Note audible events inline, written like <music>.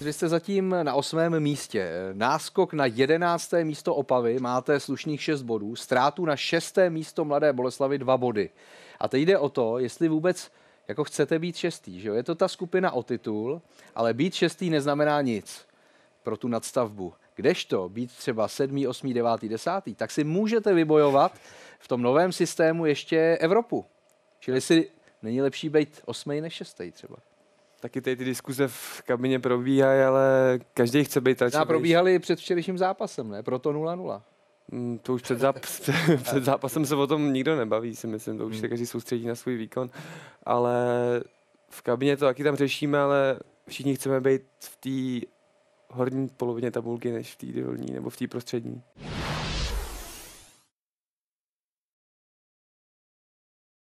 Vy jste zatím na osmém místě. Náskok na jedenácté místo Opavy máte slušných šest bodů, ztrátu na šesté místo Mladé Boleslavy dva body. A teď jde o to, jestli vůbec jako chcete být šestý. Že jo? Je to ta skupina o titul, ale být šestý neznamená nic pro tu nadstavbu. Kdežto být třeba sedmý, osmý, devátý, desátý, tak si můžete vybojovat v tom novém systému ještě Evropu. Čili si není lepší být osmý než šestý třeba. Taky tady ty diskuze v kabině probíhají, ale každý chce být radši. A probíhaly před včerejším zápasem, ne? Proto 0-0. Mm, to už před, záp- <laughs> před zápasem se o tom nikdo nebaví, si myslím, to už hmm. se každý soustředí na svůj výkon, ale v kabině to taky tam řešíme, ale všichni chceme být v té horní polovině tabulky než v té dolní nebo v té prostřední.